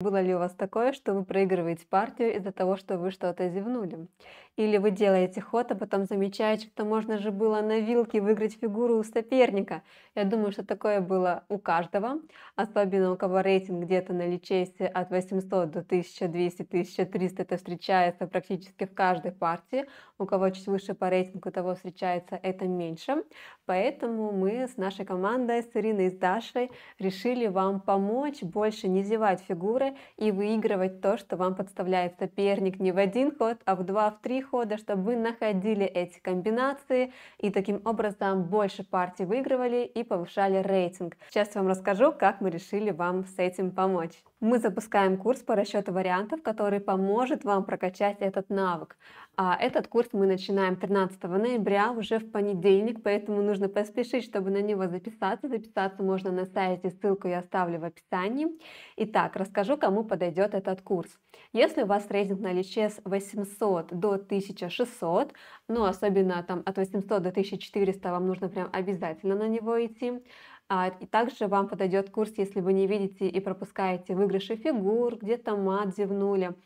Было ли у вас такое, что вы проигрываете партию из-за того, что вы что-то зевнули? Или вы делаете ход, а потом замечаете, что можно же было на вилке выиграть фигуру у соперника? Я думаю, что такое было у каждого, особенно у кого рейтинг где-то на личейсе от 800 до 1200-1300, это встречается практически в каждой партии. У кого чуть выше по рейтингу, того встречается это меньше. Поэтому мы с нашей командой, с Ириной и с Дашей решили вам помочь больше не зевать фигуры, и выигрывать то, что вам подставляет соперник не в один ход, а в два, в три хода, чтобы вы находили эти комбинации и таким образом больше партий выигрывали и повышали рейтинг. Сейчас я вам расскажу, как мы решили вам с этим помочь. Мы запускаем курс по расчету вариантов, который поможет вам прокачать этот навык. А этот курс мы начинаем 13 ноября, уже в понедельник, поэтому нужно поспешить, чтобы на него записаться. Записаться можно на сайте, ссылку я оставлю в описании. Итак, расскажу, кому подойдет этот курс. Если у вас рейтинг на с 800 до 1600, ну особенно там от 800 до 1400 вам нужно прям обязательно на него идти, а, и также вам подойдет курс, если вы не видите и пропускаете выигрыши фигур, где-то мат зевнули,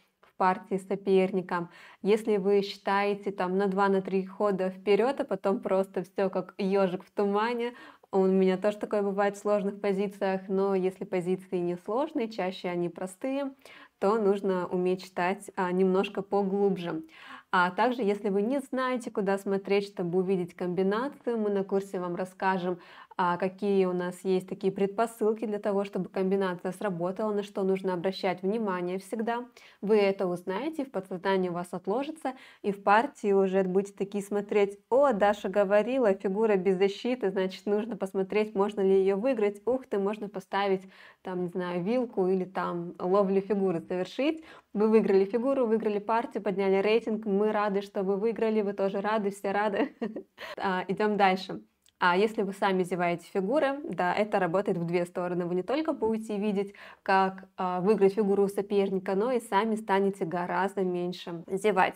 партии с если вы считаете там на 2-3 на хода вперед, а потом просто все как ежик в тумане, у меня тоже такое бывает в сложных позициях, но если позиции не сложные, чаще они простые, то нужно уметь читать а, немножко поглубже. А также, если вы не знаете, куда смотреть, чтобы увидеть комбинацию, мы на курсе вам расскажем, а какие у нас есть такие предпосылки для того, чтобы комбинация сработала, на что нужно обращать внимание всегда. Вы это узнаете, в подсознании у вас отложится, и в партии уже будете такие смотреть, о, Даша говорила, фигура без защиты, значит, нужно посмотреть, можно ли ее выиграть, ух ты, можно поставить, там, не знаю, вилку или там ловлю фигуры совершить. Вы выиграли фигуру, выиграли партию, подняли рейтинг, мы рады, что вы выиграли, вы тоже рады, все рады. А, Идем дальше. А если вы сами зеваете фигуры, да, это работает в две стороны. Вы не только будете видеть, как э, а, выиграть фигуру у соперника, но и сами станете гораздо меньше зевать.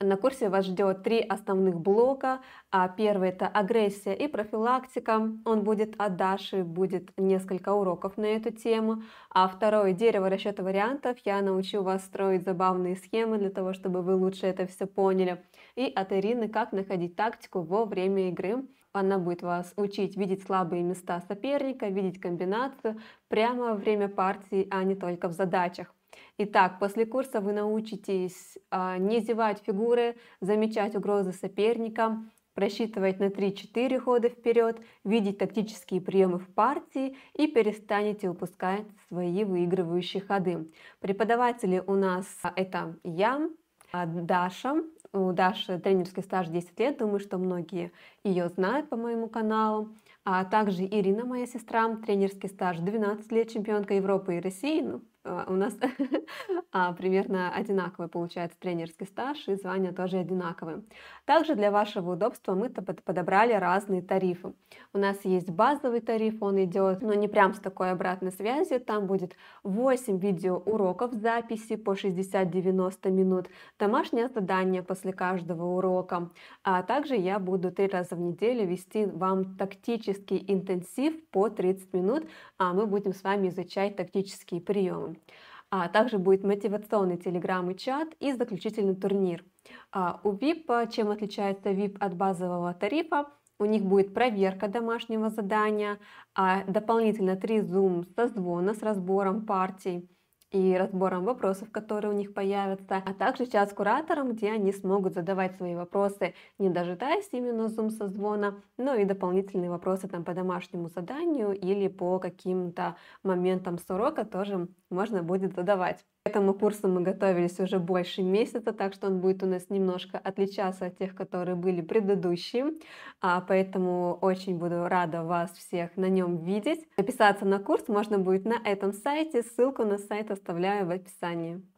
На курсе вас ждет три основных блока. А, первый это агрессия и профилактика. Он будет от Даши, будет несколько уроков на эту тему. А второе дерево расчета вариантов. Я научу вас строить забавные схемы для того, чтобы вы лучше это все поняли. И от Ирины как находить тактику во время игры. Она будет вас учить видеть слабые места соперника, видеть комбинацию прямо во время партии, а не только в задачах. Итак, после курса вы научитесь а, не зевать фигуры, замечать угрозы соперника, просчитывать на 3-4 хода вперед, видеть тактические приемы в партии и перестанете упускать свои выигрывающие ходы. Преподаватели у нас а, это я, а, Даша, у Даши тренерский стаж 10 лет, думаю, что многие ее знают по моему каналу. А также Ирина, моя сестра, тренерский стаж 12 лет, чемпионка Европы и России, ну, а, у нас а, примерно одинаковый получается тренерский стаж и звания тоже одинаковые. Также для вашего удобства мы подобрали разные тарифы. У нас есть базовый тариф, он идет, но не прям с такой обратной связью, там будет 8 видеоуроков записи по 60-90 минут, домашнее задание после каждого урока, а также я буду три раза в неделю вести вам тактический интенсив по 30 минут, а мы будем с вами изучать тактические приемы. А также будет мотивационный телеграм и чат и заключительный турнир. А у VIP, э, чем отличается VIP от базового тарифа, у них будет проверка домашнего задания, а дополнительно три зум со звона с разбором партий и разбором вопросов, которые у них появятся, а также час с куратором, где они смогут задавать свои вопросы, не дожидаясь именно зум звона но и дополнительные вопросы там по домашнему заданию или по каким-то моментам с урока тоже можно будет задавать. К этому курсу мы готовились уже больше месяца, так что он будет у нас немножко отличаться от тех, которые были предыдущие. А поэтому очень буду рада вас всех на нем видеть. Записаться на курс можно будет на этом сайте. Ссылку на сайт оставляю в описании.